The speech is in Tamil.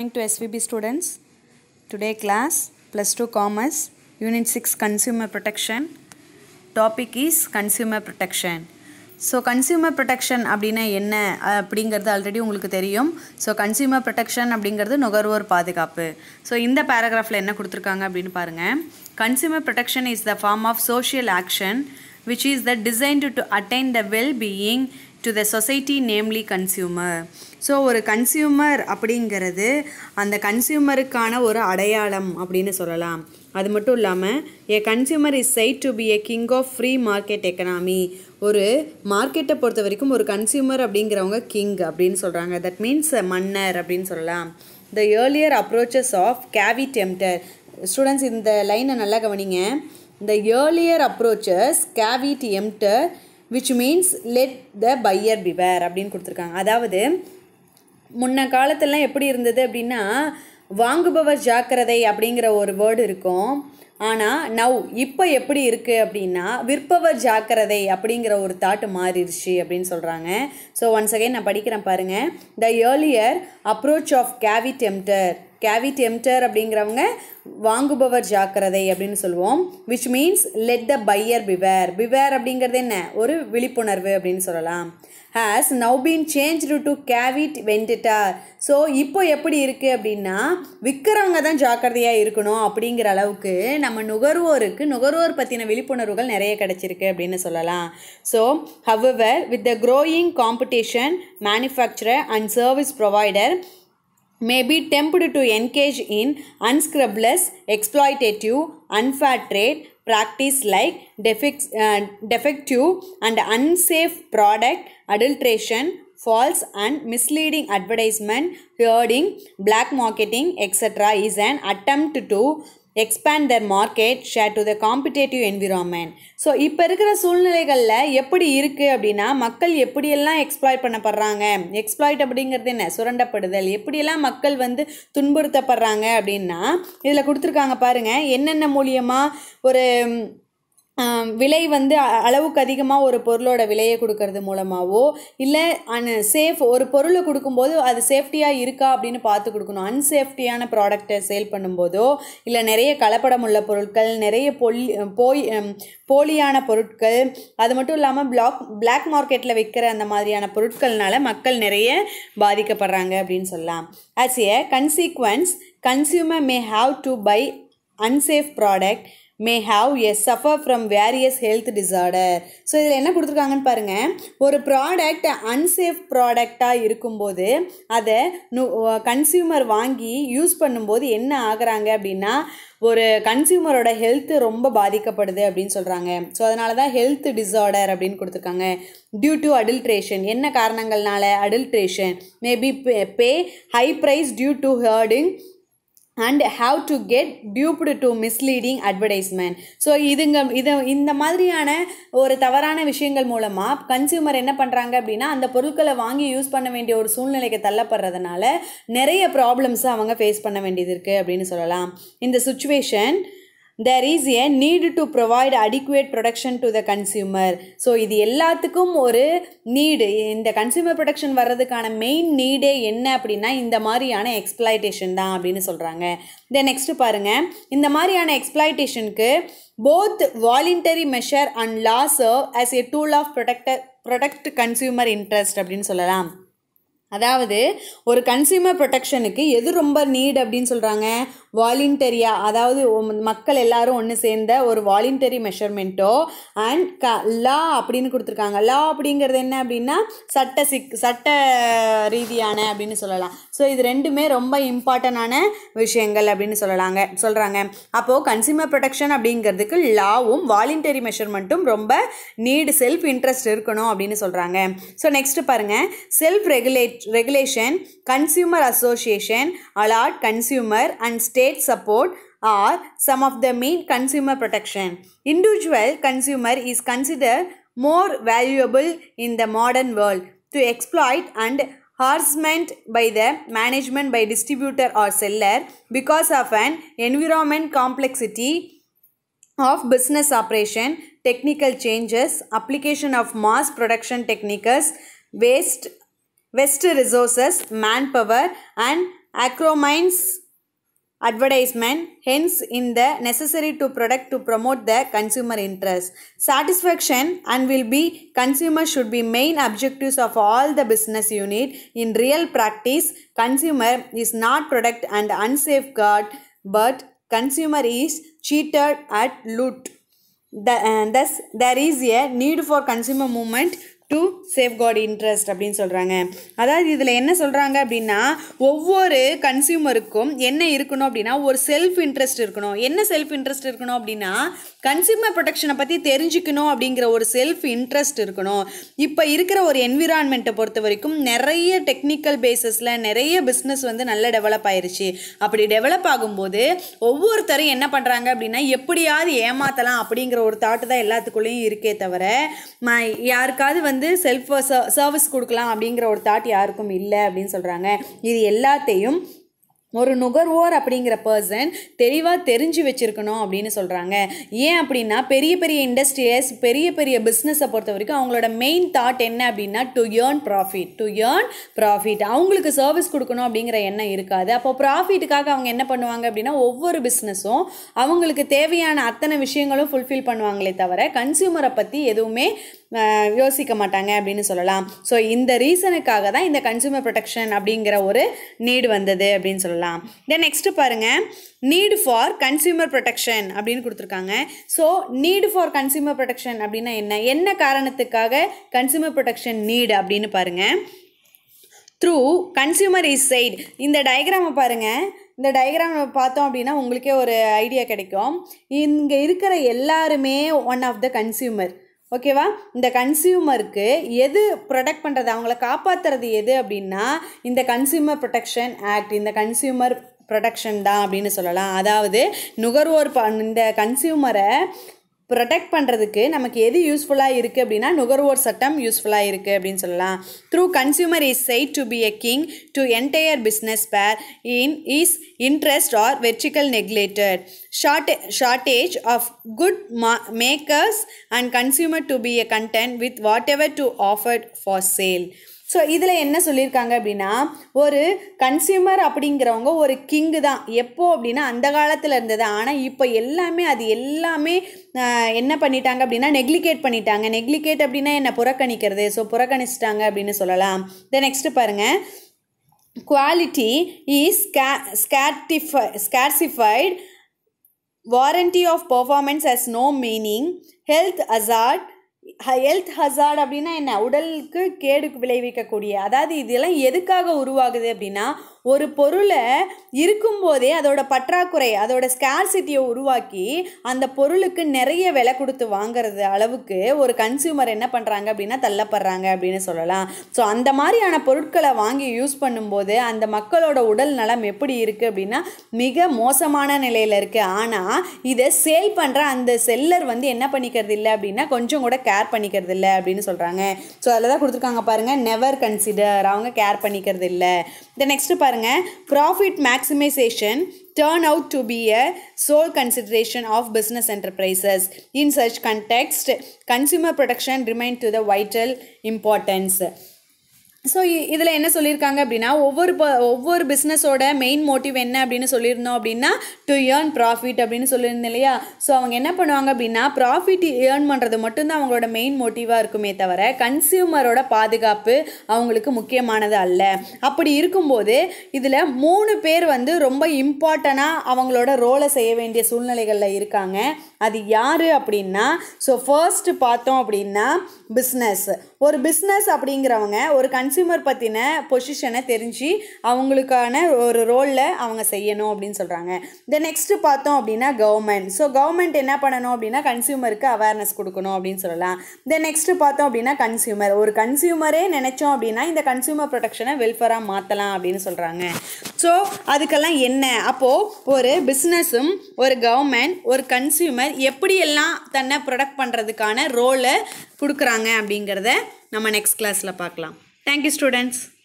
Coming to SVB students, today class plus 2 commerce, unit 6 consumer protection, topic is consumer protection. So consumer protection அப்படின்னா என்ன அப்படிங்கிறது ஆல்ரெடி உங்களுக்கு தெரியும் ஸோ கன்சியூமர் ப்ரொடெக்ஷன் அப்படிங்கிறது நுகர்வோர் பாதுகாப்பு ஸோ இந்த பேராகிராஃபில் என்ன கொடுத்துருக்காங்க அப்படின்னு பாருங்கள் consumer protection is the form of social action which is the designed to attain the well being to the society namely consumer so ஒரு கன்சியூமர் அப்படிங்கிறது அந்த கன்சியூமருக்கான ஒரு அடையாளம் அப்படின்னு சொல்லலாம் அது மட்டும் இல்லாமல் a consumer is said to be a king of free market economy ஒரு மார்க்கெட்டை பொறுத்த வரைக்கும் ஒரு கன்சியூமர் அப்படிங்கிறவங்க கிங் அப்படின்னு சொல்கிறாங்க தட் மீன்ஸ் மன்னர் அப்படின்னு சொல்லலாம் the earlier approaches of caveat emptor students இந்த லைனை நல்லா கவனிங்க the earlier approaches caveat emptor which means let the buyer beware அப்படின்னு கொடுத்துருக்காங்க அதாவது முன்ன காலத்திலலாம் எப்படி இருந்தது அப்படின்னா வாங்குபவர் ஜாக்கிரதை அப்படிங்கிற ஒரு வேர்டு இருக்கும் ஆனால் நவ் இப்போ எப்படி இருக்குது அப்படின்னா விற்பவர் ஜாக்கிரதை அப்படிங்கிற ஒரு தாட்டு மாறிடுச்சு அப்படின்னு சொல்கிறாங்க ஸோ ஒன்ஸ் அகைன் நான் படிக்கிறேன் பாருங்கள் the earlier approach of caveat emptor caveat emptor அப்படிங்கிறவங்க வாங்குபவர் ஜாக்கிரதை அப்படின்னு சொல்லுவோம் which means let the buyer beware beware அப்படிங்கிறது என்ன ஒரு விழிப்புணர்வு அப்படின்னு சொல்லலாம் has now been change to caveat venditor so இப்போ எப்படி இருக்குது அப்படின்னா விற்கிறவங்க தான் ஜாக்கிரதையாக இருக்கணும் அப்படிங்கிற அளவுக்கு நம்ம நுகர்வோருக்கு நுகர்வோர் பற்றின விழிப்புணர்வுகள் நிறைய கிடச்சிருக்கு அப்படின்னு சொல்லலாம் so however with the growing competition manufacturer and service provider may be tempted to engage in unscrubless, exploitative, unfair trade, practice like defect, uh, defective and unsafe product, adulteration, false and misleading advertisement, hoarding, black marketing, etc. is an attempt to expand their market share to the competitive environment so இப்போ இருக்கிற சூழ்நிலைகளில் எப்படி இருக்குது அப்படின்னா மக்கள் எப்படியெல்லாம் எக்ஸ்ப்ளாய்ட் பண்ணப்படுறாங்க எக்ஸ்ப்ளாய்ட் அப்படிங்கிறது என்ன சுரண்டப்படுதல் எப்படியெல்லாம் மக்கள் வந்து துன்புறுத்தப்படுறாங்க அப்படின்னா இதில் கொடுத்துருக்காங்க பாருங்கள் என்னென்ன மூலியமாக ஒரு விலை வந்து அளவுக்கு அதிகமாக ஒரு பொருளோட விலையை கொடுக்கறது மூலமாகவோ இல்லை அன் சேஃப் ஒரு பொருளை கொடுக்கும்போது அது சேஃப்டியாக இருக்கா அப்படின்னு பார்த்து கொடுக்கணும் அன்சேஃப்டியான ப்ராடக்டை சேல் பண்ணும்போதோ இல்லை நிறைய கலப்படம் உள்ள பொருட்கள் நிறைய பொல்லி போய் போலியான பொருட்கள் அது மட்டும் இல்லாமல் பிளாக் பிளாக் மார்க்கெட்டில் விற்கிற அந்த மாதிரியான பொருட்கள்னால மக்கள் நிறைய பாதிக்கப்படுறாங்க அப்படின்னு சொல்லலாம் as a consequence consumer may have to buy unsafe product may have as suffer from various health disorder so இதில் என்ன கொடுத்துருக்காங்கன்னு பாருங்கள் ஒரு ப்ராடக்ட் அன்சேஃப் ப்ராடக்டாக இருக்கும்போது அதை நு கன்சியூமர் வாங்கி யூஸ் பண்ணும்போது என்ன ஆகுறாங்க அப்படின்னா ஒரு கன்சியூமரோட ஹெல்த்து ரொம்ப பாதிக்கப்படுது அப்படின்னு சொல்கிறாங்க ஸோ அதனால தான் ஹெல்த் டிஸார்டர் அப்படின்னு கொடுத்துருக்காங்க டியூ டு அடில்ட்ரேஷன் என்ன காரணங்கள்னால adulteration maybe pay high price due to hoarding and have to get duped to misleading advertisement so இதுங்க இது இந்த மாதிரியான ஒரு தவறான விஷயங்கள் மூலமாக கன்சியூமர் என்ன பண்ணுறாங்க அப்படின்னா அந்த பொருட்களை வாங்கி யூஸ் பண்ண வேண்டிய ஒரு சூழ்நிலைக்கு தள்ளப்படுறதுனால நிறைய ப்ராப்ளம்ஸை அவங்க ஃபேஸ் பண்ண வேண்டியது இருக்குது அப்படின்னு சொல்லலாம் இந்த situation there is a need to provide adequate protection to the consumer so இது எல்லாத்துக்கும் ஒரு நீடு இந்த கன்சியூமர் ப்ரொடக்ஷன் வர்றதுக்கான மெயின் நீடே என்ன அப்படின்னா இந்த மாதிரியான எக்ஸ்பிளைட்டேஷன் தான் அப்படின்னு சொல்கிறாங்க தென் நெக்ஸ்ட்டு பாருங்கள் இந்த மாதிரியான எக்ஸ்பிளைட்டேஷனுக்கு both voluntary measure and law serve as a tool of protect protect consumer interest அப்படின்னு சொல்லலாம் அதாவது ஒரு கன்சியூமர் ப்ரொடெக்ஷனுக்கு எது ரொம்ப நீட் அப்படின்னு சொல்கிறாங்க வாலின்டரியா அதாவது மக்கள் எல்லாரும் ஒன்று சேர்ந்த ஒரு வாலின்டரி மெஷர்மெண்ட்டோ அண்ட் க லா அப்படின்னு கொடுத்துருக்காங்க லா அப்படிங்கிறது என்ன அப்படின்னா சட்ட சிக் சட்ட ரீதியான அப்படின்னு சொல்லலாம் ஸோ இது ரெண்டுமே ரொம்ப இம்பார்ட்டண்டான விஷயங்கள் அப்படின்னு சொல்லலாங்க சொல்கிறாங்க அப்போது கன்சியூமர் ப்ரொடெக்ஷன் அப்படிங்கிறதுக்கு லாவும் வாலின்டரி மெஷர்மெண்ட்டும் ரொம்ப நீடு செல்ஃப் இன்ட்ரெஸ்ட் இருக்கணும் அப்படின்னு சொல்கிறாங்க ஸோ நெக்ஸ்ட் பாருங்கள் self regulate regulation consumer association alert consumer and state state support are some of the main consumer protection. Individual consumer is considered more valuable in the modern world to exploit and harassment by the management by distributor or seller because of an environment complexity of business operation, technical changes, application of mass production techniques, waste, waste resources, manpower and acromines advertisement hence in the necessary to product to promote the consumer interest satisfaction and will be consumer should be main objectives of all the business unit in real practice consumer is not product and unsafeguard but consumer is cheated at loot the, uh, thus there is a need for consumer movement to guard interest அப்படின்னு சொல்கிறாங்க அதாவது இதில் என்ன சொல்கிறாங்க அப்படின்னா ஒவ்வொரு கன்சியூமருக்கும் என்ன இருக்கணும் அப்படின்னா ஒரு செல்ஃப் இன்ட்ரெஸ்ட் இருக்கணும் என்ன செல்ஃப் இன்ட்ரெஸ்ட் இருக்கணும் அப்படின்னா கன்சியூமர் ப்ரொடெக்ஷனை பற்றி தெரிஞ்சுக்கணும் அப்படிங்கிற ஒரு செல்ஃப் இன்ட்ரெஸ்ட் இருக்கணும் இப்போ இருக்கிற ஒரு என்விரான்மெண்ட்டை பொறுத்த வரைக்கும் நிறைய டெக்னிக்கல் பேஸஸில் நிறைய பிஸ்னஸ் வந்து நல்லா டெவலப் ஆயிருச்சு அப்படி டெவலப் ஆகும்போது ஒவ்வொருத்தரும் என்ன பண்ணுறாங்க அப்படின்னா எப்படியாவது ஏமாற்றலாம் அப்படிங்கிற ஒரு தாட்டு தான் எல்லாத்துக்குள்ளேயும் இருக்கே தவிர யாருக்காவது வந்து வந்து செல்ஃப் சர்வீஸ் கொடுக்கலாம் அப்படிங்கிற ஒரு தாட் யாருக்கும் இல்லை அப்படின்னு சொல்கிறாங்க இது எல்லாத்தையும் ஒரு நுகர்வோர் அப்படிங்கிற பர்சன் தெளிவாக தெரிஞ்சு வச்சுருக்கணும் அப்படின்னு சொல்கிறாங்க ஏன் அப்படின்னா பெரிய பெரிய இண்டஸ்ட்ரியஸ் பெரிய பெரிய பிஸ்னஸை பொறுத்த வரைக்கும் அவங்களோட மெயின் தாட் என்ன அப்படின்னா to earn profit to earn profit அவங்களுக்கு சர்வீஸ் கொடுக்கணும் அப்படிங்கிற எண்ணம் இருக்காது அப்போ ப்ராஃபிட்டுக்காக அவங்க என்ன பண்ணுவாங்க அப்படின்னா ஒவ்வொரு பிஸ்னஸும் அவங்களுக்கு தேவையான அத்தனை விஷயங்களும் ஃபுல்ஃபில் பண்ணுவாங்களே தவிர கன்சியூமரை பற்றி எதுவுமே யோசிக்க மாட்டாங்க அப்படின்னு சொல்லலாம் ஸோ இந்த ரீசனுக்காக தான் இந்த கன்சூமர் ப்ரொடெக்ஷன் அப்படிங்கிற ஒரு நீடு வந்தது அப்படின்னு சொல்லலாம் தென் நெக்ஸ்ட் பாருங்கள் நீடு ஃபார் கன்சியூமர் ப்ரொடெக்ஷன் அப்படின்னு கொடுத்துருக்காங்க so need for consumer protection அப்படின்னா என்ன என்ன காரணத்துக்காக கன்சியூமர் ப்ரொடெக்ஷன் நீடு அப்படின்னு பாருங்கள் த்ரூ கன்சியூமர் இஸ் சைட் இந்த டயக்ராமை பாருங்கள் இந்த டயக்ராம் பார்த்தோம் அப்படின்னா உங்களுக்கே ஒரு ஐடியா கிடைக்கும் இங்கே இருக்கிற எல்லாருமே ஒன் ஆஃப் த கன்சியூமர் ஓகேவா இந்த கன்சியூமருக்கு எது ப்ரொடெக்ட் பண்ணுறது அவங்கள காப்பாற்றுறது எது அப்படின்னா இந்த கன்சியூமர் ப்ரொடெக்ஷன் ஆக்ட் இந்த கன்சியூமர் ப்ரொடெக்ஷன் தான் அப்படின்னு சொல்லலாம் அதாவது நுகர்வோர் இந்த கன்சியூமரை ப்ரொடெக்ட் பண்ணுறதுக்கு நமக்கு எது யூஸ்ஃபுல்லாக இருக்குது அப்படின்னா நுகர்வோர் சட்டம் யூஸ்ஃபுல்லாக இருக்குது அப்படின்னு சொல்லலாம் through consumer is said to be a king to entire business but in his interest are virtually neglected short shortage of goods மா makers and consumer to be a content with whatever to offered for sale so இதில் என்ன சொல்லியிருக்காங்க அப்படின்னா ஒரு கன்சியூமர் அப்படிங்கிறவங்க ஒரு கிங்கு தான் எப்போ அப்படின்னா அந்த காலத்தில் இருந்தது ஆனால் இப்போ எல்லாமே அது எல்லாமே என்ன பண்ணிட்டாங்க அப்படின்னா நெக்லிகேட் பண்ணிட்டாங்க நெக்லிகேட் அப்படின்னா என்ன புறக்கணிக்கிறது ஸோ புறக்கணிச்சிட்டாங்க அப்படின்னு சொல்லலாம் தென் நெக்ஸ்ட் பாருங்கள் குவாலிட்டி இஸ் ஸ்கே sacrifice sacrificed warranty of performance has no meaning health hazard health hazard அப்படின்னா என்ன உடலுக்கு கேடு விளைவிக்கக்கூடிய அதாவது இதெல்லாம் எதுக்காக உருவாகுது அப்படின்னா ஒரு பொருளை இருக்கும்போதே அதோட பற்றாக்குறை அதோட ஸ்கேர்சிட்டியை உருவாக்கி அந்த பொருளுக்கு நிறைய விலை கொடுத்து வாங்குறது அளவுக்கு ஒரு கன்சியூமர் என்ன பண்ணுறாங்க அப்படின்னா தள்ளப்படுறாங்க அப்படின்னு சொல்லலாம் ஸோ அந்த மாதிரியான பொருட்களை வாங்கி யூஸ் பண்ணும்போது அந்த மக்களோட உடல் நலம் எப்படி இருக்குது அப்படின்னா மிக மோசமான நிலையில் இருக்குது ஆனால் இதை சேல் பண்ணுற அந்த செல்லர் வந்து என்ன பண்ணிக்கிறது இல்லை அப்படின்னா கொஞ்சம் கூட கேர் பண்ணிக்கிறது இல்லை அப்படின்னு சொல்கிறாங்க ஸோ அதில் தான் கொடுத்துருக்காங்க பாருங்கள் நெவர் கன்சிடர் அவங்க கேர் பண்ணிக்கிறது இல்லை த நெக்ஸ்ட்டு பாருங்கள் profit maximisation turn out to be a sole consideration of business enterprises in சர்ச் context consumer protection remind to the vital importance so இதில் என்ன சொல்லியிருக்காங்க அப்படின்னா ஒவ்வொரு ப ஒவ்வொரு பிஸ்னஸோட மெயின் மோட்டிவ் என்ன அப்படின்னு சொல்லியிருந்தோம் அப்படின்னா டு ஏர்ன் ப்ராஃபிட் அப்படின்னு சொல்லியிருந்தேன் இல்லையா ஸோ அவங்க என்ன பண்ணுவாங்க அப்படின்னா ப்ராஃபிட் ஏர்ன் பண்ணுறது மட்டும்தான் அவங்களோட மெயின் மோட்டிவாக இருக்குமே தவிர கன்சியூமரோட பாதுகாப்பு அவங்களுக்கு முக்கியமானது அல்ல அப்படி இருக்கும்போது இதில் மூணு பேர் வந்து ரொம்ப இம்பார்ட்டண்ட்டாக அவங்களோட ரோலை செய்ய வேண்டிய சூழ்நிலைகளில் இருக்காங்க அது யார் அப்படின்னா ஸோ ஃபர்ஸ்ட் பார்த்தோம் அப்படின்னா பிஸ்னஸ் ஒரு பிஸ்னஸ் அப்படிங்கிறவங்க ஒரு கன்ஸ் கன்சியூமர் பற்றின பொசிஷனை தெரிஞ்சு அவங்களுக்கான ஒரு ரோலில் அவங்க செய்யணும் அப்படின்னு சொல்கிறாங்க த நெக்ஸ்ட்டு பார்த்தோம் அப்படின்னா கவர்மெண்ட் ஸோ கவர்மெண்ட் என்ன பண்ணணும் அப்படின்னா கன்சியூமருக்கு அவேர்னஸ் கொடுக்கணும் அப்படின்னு சொல்லலாம் த நெக்ஸ்ட்டு பார்த்தோம் அப்படின்னா கன்சியூமர் ஒரு கன்சியூமரே நினச்சோம் அப்படின்னா இந்த கன்சியூமர் ப்ரொடெக்ஷனை வெல்ஃபேராக மாற்றலாம் அப்படின்னு சொல்கிறாங்க ஸோ அதுக்கெல்லாம் என்ன அப்போது ஒரு பிஸ்னஸும் ஒரு கவர்மெண்ட் ஒரு கன்சியூமர் எப்படியெல்லாம் தன்னை ப்ரொடக்ட் பண்ணுறதுக்கான ரோலை கொடுக்குறாங்க அப்படிங்கிறத நம்ம நெக்ஸ்ட் கிளாஸில் பார்க்கலாம் Thank you students.